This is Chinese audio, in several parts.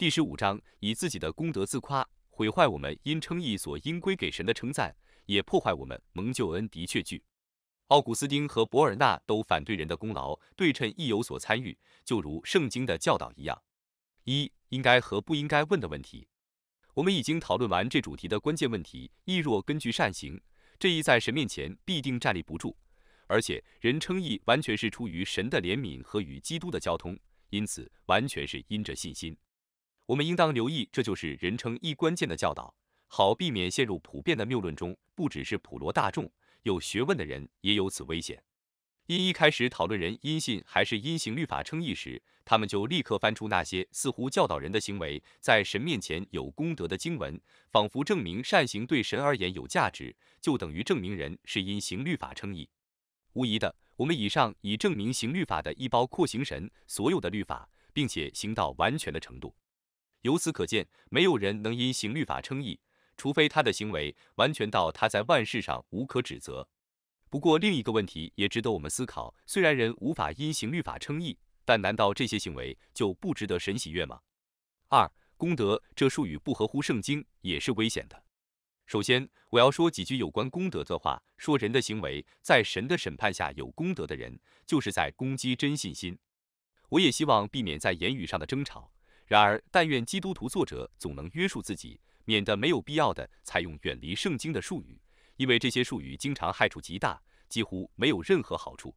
第十五章，以自己的功德自夸，毁坏我们因称义所应归给神的称赞，也破坏我们蒙救恩的确据。奥古斯丁和博尔纳都反对人的功劳对称亦有所参与，就如圣经的教导一样。一应该和不应该问的问题，我们已经讨论完这主题的关键问题。意若根据善行，这一在神面前必定站立不住，而且人称义完全是出于神的怜悯和与基督的交通，因此完全是因着信心。我们应当留意，这就是人称一关键的教导，好避免陷入普遍的谬论中。不只是普罗大众，有学问的人也有此危险。因一开始讨论人因信还是因行律法称义时，他们就立刻翻出那些似乎教导人的行为在神面前有功德的经文，仿佛证明善行对神而言有价值，就等于证明人是因行律法称义。无疑的，我们以上已证明行律法的一包括行神所有的律法，并且行到完全的程度。由此可见，没有人能因刑律法称义，除非他的行为完全到他在万事上无可指责。不过，另一个问题也值得我们思考：虽然人无法因刑律法称义，但难道这些行为就不值得神喜悦吗？二、功德这术语不合乎圣经，也是危险的。首先，我要说几句有关功德的话：说人的行为在神的审判下有功德的人，就是在攻击真信心。我也希望避免在言语上的争吵。然而，但愿基督徒作者总能约束自己，免得没有必要的采用远离圣经的术语，因为这些术语经常害处极大，几乎没有任何好处。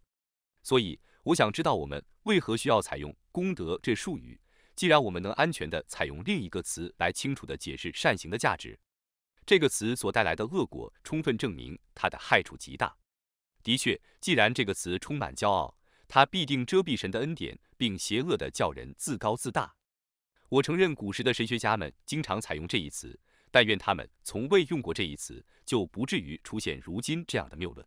所以，我想知道我们为何需要采用“功德”这术语？既然我们能安全的采用另一个词来清楚的解释善行的价值，这个词所带来的恶果充分证明它的害处极大。的确，既然这个词充满骄傲，它必定遮蔽神的恩典，并邪恶的叫人自高自大。我承认，古时的神学家们经常采用这一词，但愿他们从未用过这一词，就不至于出现如今这样的谬论。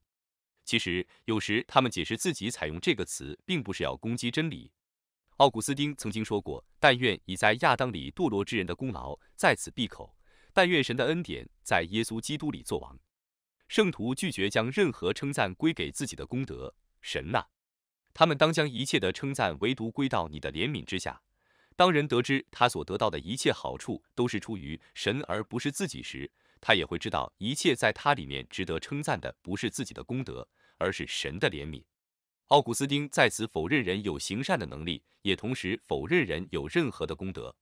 其实，有时他们解释自己采用这个词，并不是要攻击真理。奥古斯丁曾经说过：“但愿已在亚当里堕落之人的功劳在此闭口；但愿神的恩典在耶稣基督里作王。”圣徒拒绝将任何称赞归给自己的功德，神呐，他们当将一切的称赞唯独归到你的怜悯之下。当人得知他所得到的一切好处都是出于神而不是自己时，他也会知道一切在他里面值得称赞的不是自己的功德，而是神的怜悯。奥古斯丁在此否认人有行善的能力，也同时否认人有任何的功德。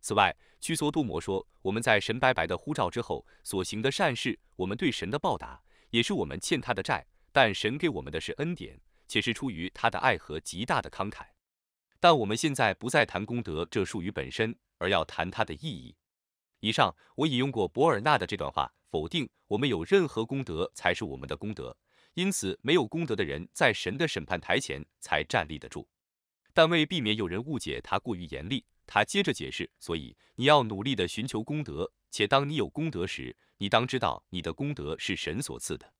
此外，屈梭多摩说，我们在神白白的呼召之后所行的善事，我们对神的报答也是我们欠他的债，但神给我们的是恩典，且是出于他的爱和极大的慷慨。但我们现在不再谈功德这术语本身，而要谈它的意义。以上我引用过博尔纳的这段话，否定我们有任何功德才是我们的功德，因此没有功德的人在神的审判台前才站立得住。但为避免有人误解他过于严厉，他接着解释，所以你要努力地寻求功德，且当你有功德时，你当知道你的功德是神所赐的，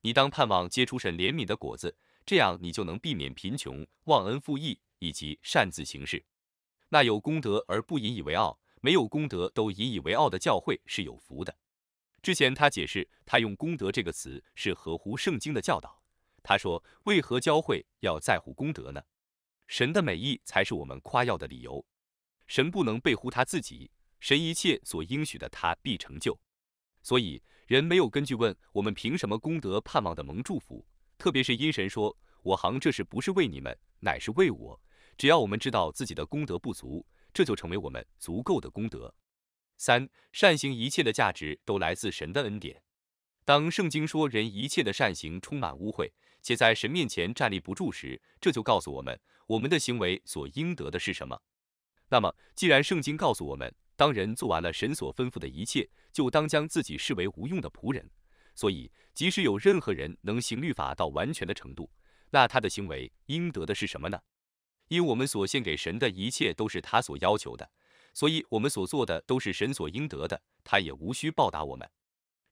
你当盼望结出神怜悯的果子，这样你就能避免贫穷、忘恩负义。以及擅自行事，那有功德而不引以为傲，没有功德都引以为傲的教会是有福的。之前他解释，他用功德这个词是合乎圣经的教导。他说，为何教会要在乎功德呢？神的美意才是我们夸耀的理由。神不能背乎他自己，神一切所应许的，他必成就。所以人没有根据问我们凭什么功德盼望的蒙祝福，特别是因神说，我行这事不是为你们，乃是为我。只要我们知道自己的功德不足，这就成为我们足够的功德。三善行一切的价值都来自神的恩典。当圣经说人一切的善行充满污秽，且在神面前站立不住时，这就告诉我们我们的行为所应得的是什么。那么，既然圣经告诉我们，当人做完了神所吩咐的一切，就当将自己视为无用的仆人。所以，即使有任何人能行律法到完全的程度，那他的行为应得的是什么呢？因我们所献给神的一切都是他所要求的，所以我们所做的都是神所应得的，他也无需报答我们。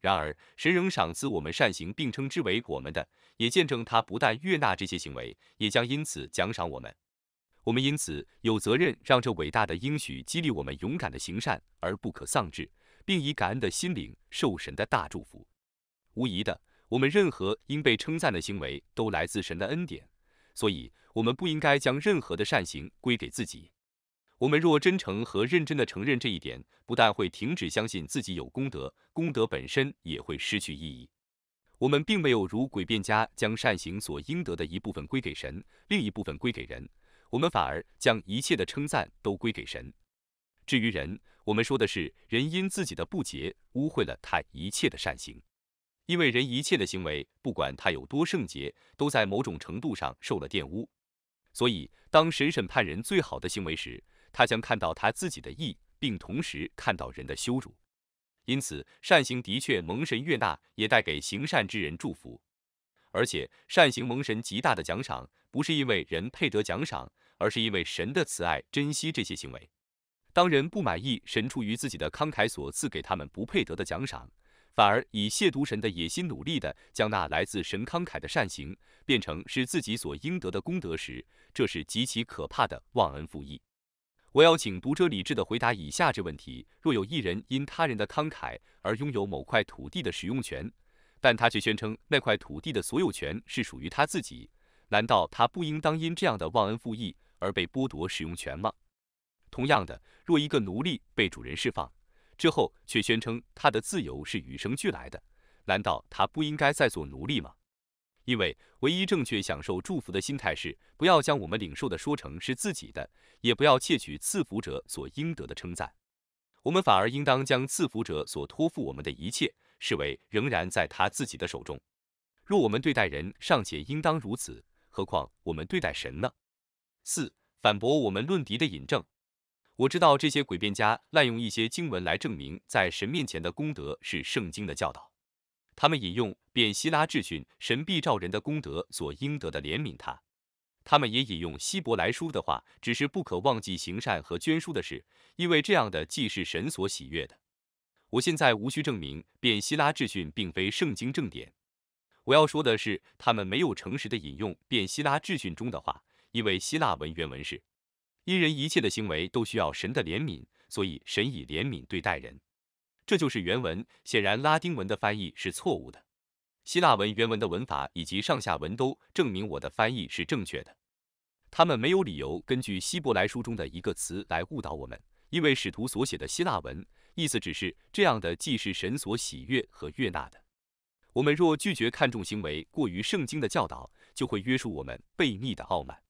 然而，神仍赏赐我们善行，并称之为我们的，也见证他不但悦纳这些行为，也将因此奖赏我们。我们因此有责任让这伟大的应许激励我们勇敢地行善，而不可丧志，并以感恩的心灵受神的大祝福。无疑的，我们任何应被称赞的行为都来自神的恩典，所以。我们不应该将任何的善行归给自己。我们若真诚和认真地承认这一点，不但会停止相信自己有功德，功德本身也会失去意义。我们并没有如诡辩家将善行所应得的一部分归给神，另一部分归给人。我们反而将一切的称赞都归给神。至于人，我们说的是人因自己的不洁污秽了他一切的善行，因为人一切的行为，不管他有多圣洁，都在某种程度上受了玷污。所以，当神审判人最好的行为时，他将看到他自己的意，并同时看到人的羞辱。因此，善行的确蒙神悦纳，也带给行善之人祝福。而且，善行蒙神极大的奖赏，不是因为人配得奖赏，而是因为神的慈爱珍惜这些行为。当人不满意神出于自己的慷慨所赐给他们不配得的奖赏。反而以亵渎神的野心，努力的将那来自神慷慨的善行变成是自己所应得的功德时，这是极其可怕的忘恩负义。我邀请读者理智的回答以下这问题：若有一人因他人的慷慨而拥有某块土地的使用权，但他却宣称那块土地的所有权是属于他自己，难道他不应当因这样的忘恩负义而被剥夺使用权吗？同样的，若一个奴隶被主人释放，之后却宣称他的自由是与生俱来的，难道他不应该再做奴隶吗？因为唯一正确享受祝福的心态是，不要将我们领受的说成是自己的，也不要窃取赐福者所应得的称赞。我们反而应当将赐福者所托付我们的一切视为仍然在他自己的手中。若我们对待人尚且应当如此，何况我们对待神呢？四反驳我们论敌的引证。我知道这些诡辩家滥用一些经文来证明在神面前的功德是圣经的教导。他们引用便希拉智训“神必照人的功德所应得的怜悯他”。他们也引用希伯来书的话，只是不可忘记行善和捐书的事，因为这样的既是神所喜悦的。我现在无需证明便希拉智训并非圣经正典。我要说的是，他们没有诚实的引用便希拉智训中的话，因为希腊文原文是。因人一切的行为都需要神的怜悯，所以神以怜悯对待人。这就是原文。显然，拉丁文的翻译是错误的。希腊文原文的文法以及上下文都证明我的翻译是正确的。他们没有理由根据希伯来书中的一个词来误导我们，因为使徒所写的希腊文意思只是这样的，既是神所喜悦和悦纳的。我们若拒绝看重行为过于圣经的教导，就会约束我们悖逆的傲慢。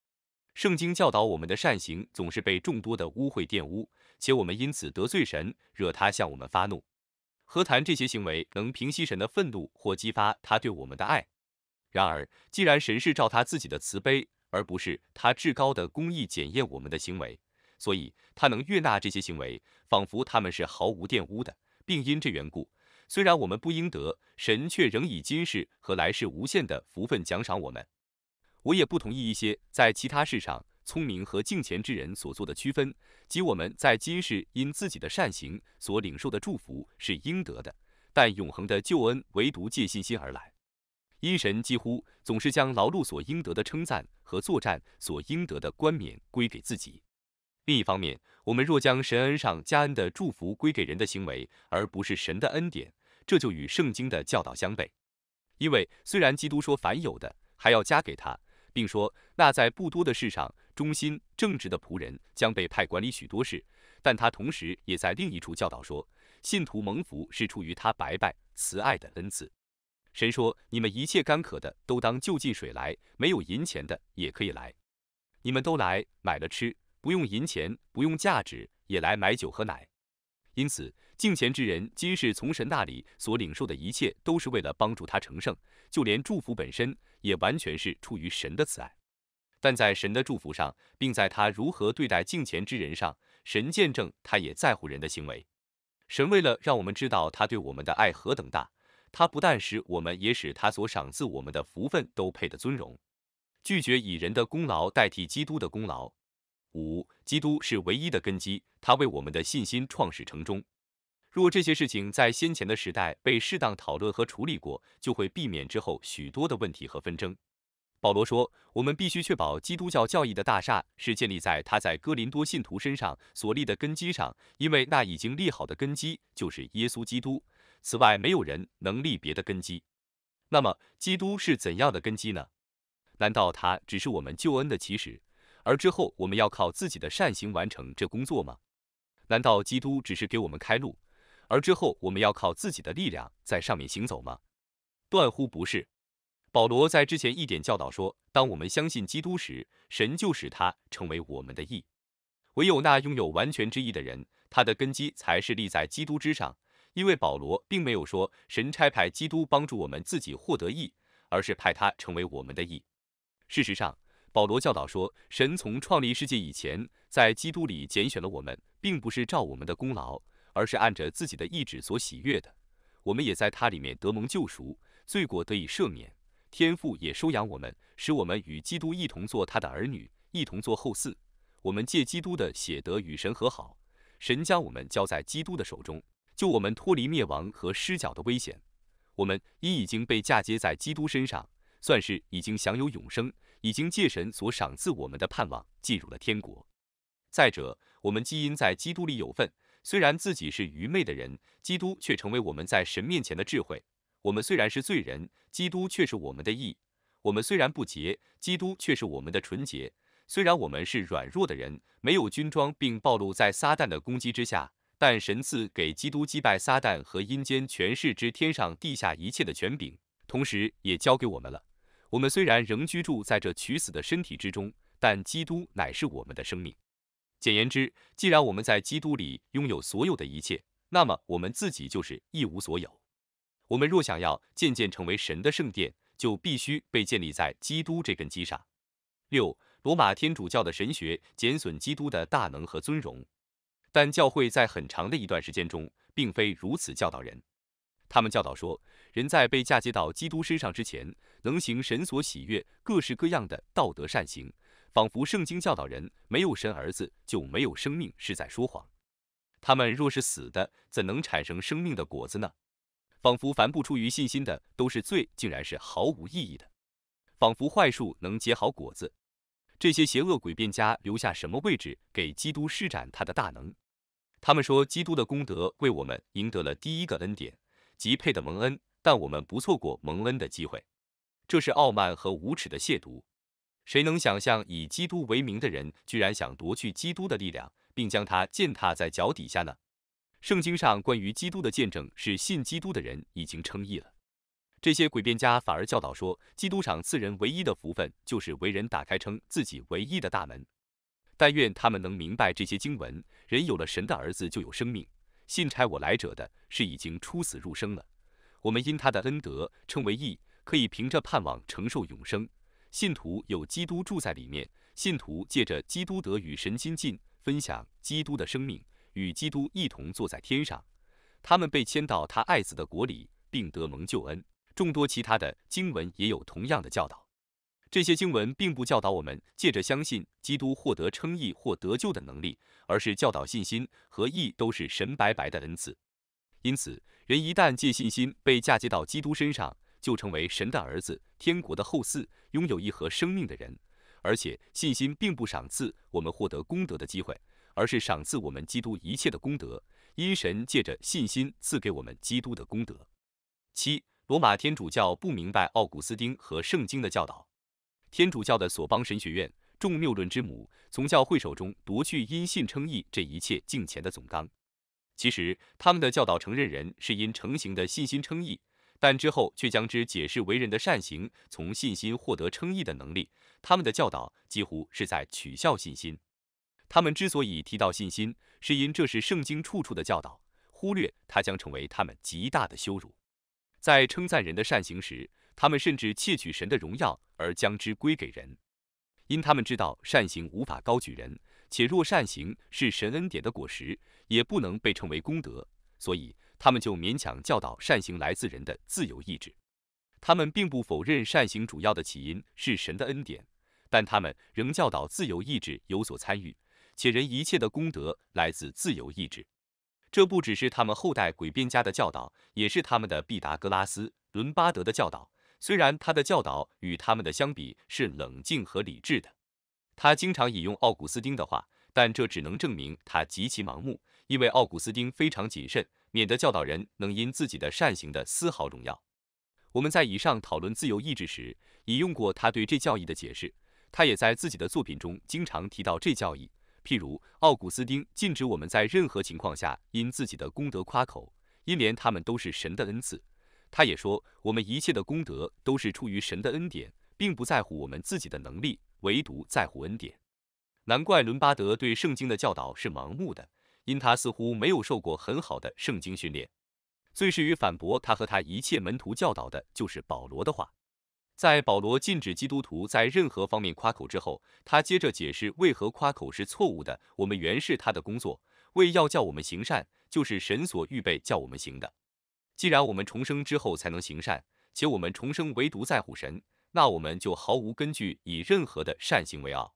圣经教导我们的善行总是被众多的污秽玷污，且我们因此得罪神，惹他向我们发怒，何谈这些行为能平息神的愤怒或激发他对我们的爱？然而，既然神是照他自己的慈悲，而不是他至高的公义检验我们的行为，所以他能悦纳这些行为，仿佛他们是毫无玷污的，并因这缘故，虽然我们不应得，神却仍以今世和来世无限的福分奖赏我们。我也不同意一些在其他事上聪明和敬虔之人所做的区分，即我们在今世因自己的善行所领受的祝福是应得的，但永恒的救恩唯独借信心而来。因神几乎总是将劳碌所应得的称赞和作战所应得的冠冕归给自己。另一方面，我们若将神恩上加恩的祝福归给人的行为，而不是神的恩典，这就与圣经的教导相悖。因为虽然基督说凡有的还要加给他，并说，那在不多的事上忠心正直的仆人将被派管理许多事，但他同时也在另一处教导说，信徒蒙福是出于他白白慈爱的恩赐。神说，你们一切干渴的都当就近水来，没有银钱的也可以来，你们都来买了吃，不用银钱，不用价值也来买酒和奶。因此，镜前之人今世从神那里所领受的一切，都是为了帮助他成圣，就连祝福本身也完全是出于神的慈爱。但在神的祝福上，并在他如何对待镜前之人上，神见证他也在乎人的行为。神为了让我们知道他对我们的爱何等大，他不但使我们，也使他所赏赐我们的福分都配得尊荣。拒绝以人的功劳代替基督的功劳。五，基督是唯一的根基，他为我们的信心创始成终。若这些事情在先前的时代被适当讨论和处理过，就会避免之后许多的问题和纷争。保罗说：“我们必须确保基督教教义的大厦是建立在他在哥林多信徒身上所立的根基上，因为那已经立好的根基就是耶稣基督。此外，没有人能立别的根基。那么，基督是怎样的根基呢？难道他只是我们救恩的起始，而之后我们要靠自己的善行完成这工作吗？难道基督只是给我们开路？”而之后我们要靠自己的力量在上面行走吗？断乎不是。保罗在之前一点教导说，当我们相信基督时，神就使他成为我们的义。唯有那拥有完全之义的人，他的根基才是立在基督之上。因为保罗并没有说神差派基督帮助我们自己获得义，而是派他成为我们的义。事实上，保罗教导说，神从创立世界以前，在基督里拣选了我们，并不是照我们的功劳。而是按着自己的意志所喜悦的，我们也在他里面得蒙救赎，罪过得以赦免，天父也收养我们，使我们与基督一同做他的儿女，一同做后嗣。我们借基督的血得与神和好，神将我们交在基督的手中，救我们脱离灭亡和失脚的危险。我们因已经被嫁接在基督身上，算是已经享有永生，已经借神所赏赐我们的盼望进入了天国。再者，我们基因在基督里有份。虽然自己是愚昧的人，基督却成为我们在神面前的智慧；我们虽然是罪人，基督却是我们的义；我们虽然不洁，基督却是我们的纯洁；虽然我们是软弱的人，没有军装，并暴露在撒旦的攻击之下，但神赐给基督击败撒旦和阴间权势之天上地下一切的权柄，同时也交给我们了。我们虽然仍居住在这取死的身体之中，但基督乃是我们的生命。简言之，既然我们在基督里拥有所有的一切，那么我们自己就是一无所有。我们若想要渐渐成为神的圣殿，就必须被建立在基督这根基上。六、罗马天主教的神学减损基督的大能和尊荣，但教会在很长的一段时间中，并非如此教导人。他们教导说，人在被嫁接到基督身上之前，能行神所喜悦各式各样的道德善行。仿佛圣经教导人没有神儿子就没有生命是在说谎，他们若是死的，怎能产生生命的果子呢？仿佛凡不出于信心的都是罪，竟然是毫无意义的。仿佛坏树能结好果子，这些邪恶诡辩家留下什么位置给基督施展他的大能？他们说基督的功德为我们赢得了第一个恩典，即配的蒙恩，但我们不错过蒙恩的机会，这是傲慢和无耻的亵渎。谁能想象以基督为名的人，居然想夺去基督的力量，并将他践踏在脚底下呢？圣经上关于基督的见证，是信基督的人已经称义了。这些诡辩家反而教导说，基督赏赐人唯一的福分，就是为人打开称自己唯一的大门。但愿他们能明白这些经文：人有了神的儿子，就有生命；信差我来者的是已经出死入生了。我们因他的恩德称为义，可以凭着盼望承受永生。信徒有基督住在里面，信徒借着基督得与神亲近，分享基督的生命，与基督一同坐在天上。他们被迁到他爱子的国里，并得蒙救恩。众多其他的经文也有同样的教导。这些经文并不教导我们借着相信基督获得称义或得救的能力，而是教导信心和义都是神白白的恩赐。因此，人一旦借信心被嫁接到基督身上。就成为神的儿子，天国的后嗣，拥有一盒生命的人，而且信心并不赏赐我们获得功德的机会，而是赏赐我们基督一切的功德。因神借着信心赐给我们基督的功德。七，罗马天主教不明白奥古斯丁和圣经的教导，天主教的索邦神学院众谬论之母，从教会手中夺去因信称义这一切敬虔的总纲。其实他们的教导承认人是因成型的信心称义。但之后却将之解释为人的善行从信心获得称义的能力，他们的教导几乎是在取笑信心。他们之所以提到信心，是因这是圣经处处的教导，忽略它将成为他们极大的羞辱。在称赞人的善行时，他们甚至窃取神的荣耀而将之归给人，因他们知道善行无法高举人，且若善行是神恩典的果实，也不能被称为功德，所以。他们就勉强教导善行来自人的自由意志，他们并不否认善行主要的起因是神的恩典，但他们仍教导自由意志有所参与，且人一切的功德来自自由意志。这不只是他们后代诡辩家的教导，也是他们的毕达哥拉斯、伦巴德的教导。虽然他的教导与他们的相比是冷静和理智的，他经常引用奥古斯丁的话，但这只能证明他极其盲目，因为奥古斯丁非常谨慎。免得教导人能因自己的善行的丝毫荣耀。我们在以上讨论自由意志时，引用过他对这教义的解释。他也在自己的作品中经常提到这教义。譬如奥古斯丁禁止我们在任何情况下因自己的功德夸口，因连他们都是神的恩赐。他也说我们一切的功德都是出于神的恩典，并不在乎我们自己的能力，唯独在乎恩典。难怪伦巴德对圣经的教导是盲目的。因他似乎没有受过很好的圣经训练，最适于反驳他和他一切门徒教导的就是保罗的话。在保罗禁止基督徒在任何方面夸口之后，他接着解释为何夸口是错误的。我们原是他的工作，为要叫我们行善，就是神所预备叫我们行的。既然我们重生之后才能行善，且我们重生唯独在乎神，那我们就毫无根据以任何的善行为傲。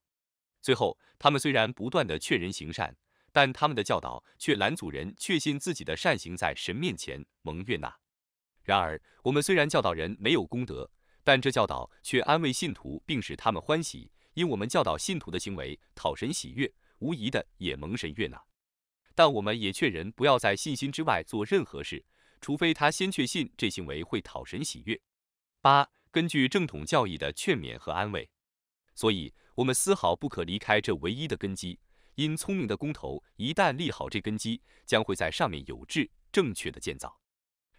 最后，他们虽然不断地劝人行善。但他们的教导却拦阻人确信自己的善行在神面前蒙悦纳。然而，我们虽然教导人没有功德，但这教导却安慰信徒并使他们欢喜，因我们教导信徒的行为讨神喜悦，无疑的也蒙神悦纳。但我们也劝人不要在信心之外做任何事，除非他先确信这行为会讨神喜悦。八、根据正统教义的劝勉和安慰，所以我们丝毫不可离开这唯一的根基。因聪明的工头一旦立好这根基，将会在上面有志正确的建造。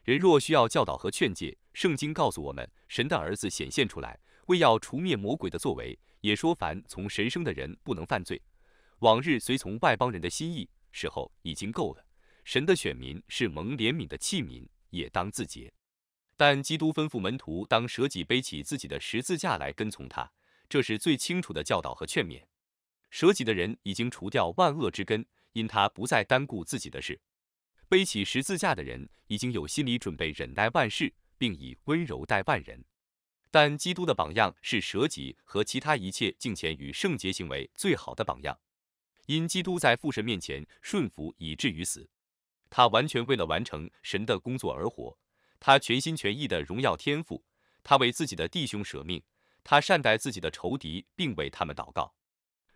人若需要教导和劝诫，圣经告诉我们，神的儿子显现出来，为要除灭魔鬼的作为。也说凡从神生的人不能犯罪。往日随从外邦人的心意时候已经够了。神的选民是蒙怜悯的器皿，也当自洁。但基督吩咐门徒当舍己，背起自己的十字架来跟从他，这是最清楚的教导和劝勉。舍己的人已经除掉万恶之根，因他不再单顾自己的事。背起十字架的人已经有心理准备忍耐万事，并以温柔待万人。但基督的榜样是舍己和其他一切敬虔与圣洁行为最好的榜样。因基督在父神面前顺服以至于死，他完全为了完成神的工作而活。他全心全意的荣耀天赋。他为自己的弟兄舍命。他善待自己的仇敌，并为他们祷告。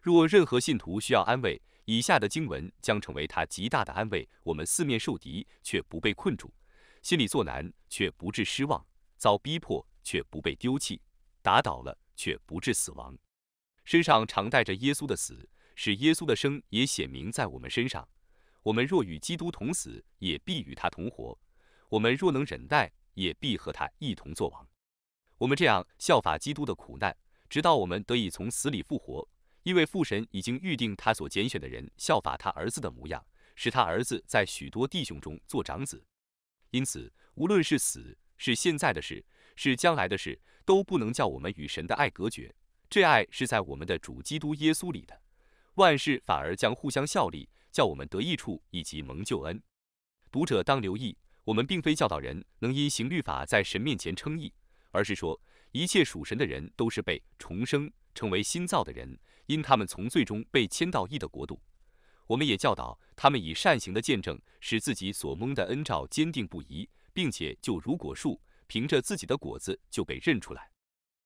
若任何信徒需要安慰，以下的经文将成为他极大的安慰。我们四面受敌却不被困住，心里作难却不致失望，遭逼迫却不被丢弃，打倒了却不致死亡。身上常带着耶稣的死，使耶稣的生也显明在我们身上。我们若与基督同死，也必与他同活；我们若能忍耐，也必和他一同作王。我们这样效法基督的苦难，直到我们得以从死里复活。因为父神已经预定他所拣选的人效法他儿子的模样，使他儿子在许多弟兄中做长子。因此，无论是死，是现在的事，是将来的事，都不能叫我们与神的爱隔绝。这爱是在我们的主基督耶稣里的。万事反而将互相效力，叫我们得益处以及蒙救恩。读者当留意，我们并非教导人能因行律法在神面前称义，而是说一切属神的人都是被重生成为新造的人。因他们从最终被迁到义的国度，我们也教导他们以善行的见证，使自己所蒙的恩照坚定不移，并且就如果树，凭着自己的果子就被认出来。